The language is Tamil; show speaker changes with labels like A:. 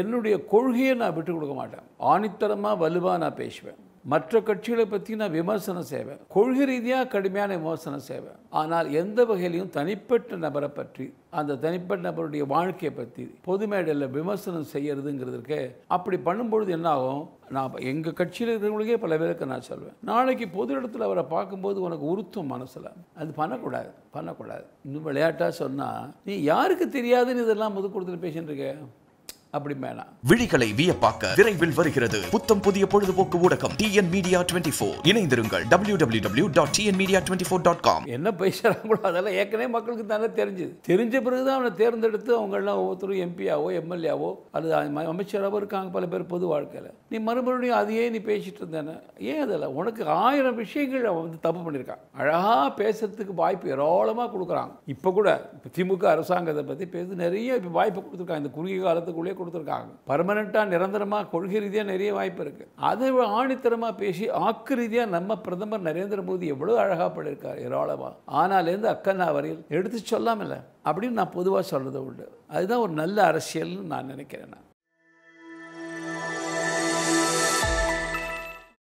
A: என்னுடைய கொள்கையை நான் விட்டு கொடுக்க மாட்டேன் ஆணித்தரமாக வலுவாக நான் பேசுவேன் மற்ற கட்சிகளை பற்றி நான் விமர்சனம் செய்வேன் கொள்கை ரீதியாக கடுமையான விமர்சனம் செய்வேன் ஆனால் எந்த வகையிலையும் தனிப்பட்ட நபரை பற்றி அந்த தனிப்பட்ட நபருடைய வாழ்க்கையை பற்றி பொது மேடையில் விமர்சனம் செய்யறதுங்கிறதுக்கு அப்படி பண்ணும்பொழுது என்ன ஆகும் நான் எங்கள் கட்சியில் இருக்கிறவங்களுக்கே பல பேருக்கு நான் சொல்வேன் நாளைக்கு பொது இடத்துல அவரை பார்க்கும்போது உனக்கு உருத்தும் மனசில் அது பண்ணக்கூடாது பண்ணக்கூடாது இன்னும் விளையாட்டாக சொன்னால் நீ யாருக்கு தெரியாதுன்னு இதெல்லாம் முதுக்கூடத்தில் பேசின்னு இருக்க அப்படி வேணாம்
B: விழிகளை வியப்பாக்க விரைவில் வருகிறது புத்தம் புதிய பொழுதுபோக்கு ஊடகம் டிஎன் மீடியா டுவெண்ட்டி ஃபோர் இணைந்திருங்கள் W W W dot TN media twenty four dot com என்ன பேசுகிறாங்களோ அதெல்லாம் ஏற்கனவே
A: மக்களுக்கு தானே தெரிஞ்சுது தெரிஞ்ச பிறகு தான் அவனை தேர்ந்தெடுத்து அவங்கெல்லாம் ஒவ்வொருத்தரும் எம்பியாவோ எம்எல்ஏவோ அல்லது அமைச்சராகவோ இருக்காங்க பல பேர் பொது வாழ்க்கையில் நீ மறுபடியும் அதையே நீ பேசிட்டு இருந்தேன்னு ஏன் அதெல்லாம் உனக்கு ஆயிரம் விஷயங்கள் அவன் வந்து தப்பு பண்ணியிருக்கான் அழகாக பேசுறதுக்கு வாய்ப்பு ஏராளமாக கொடுக்குறாங்க இப்போ கூட திமுக அரசாங்கத்தை பற்றி பேசி நிறைய இப்போ வாய்ப்பு கொடுத்துருக்காங்க இந்த குறுகிய காலத்துக்குள்ளேயே கொடுத்துருக்காங்க பர்மனெண்ட்டாக நிரந்தரமாக கொள்கை ரீதியாக நிறைய வாய்ப்பு இருக்குது அதை ஆணித்தரமாக பேசி ஆக்கு ரீதியாக நம்ம பிரதமர் நரேந்திர மோடி எவ்வளோ அழகாக பண்ணியிருக்கார் ஏராளமாக ஆனாலேருந்து அக்கண்ணா வரையில் எடுத்து சொல்லாமல் அப்படின்னு நான் பொதுவாக சொல்கிறது உண்டு அதுதான் ஒரு நல்ல அரசியல்னு நான் நினைக்கிறேன் நான்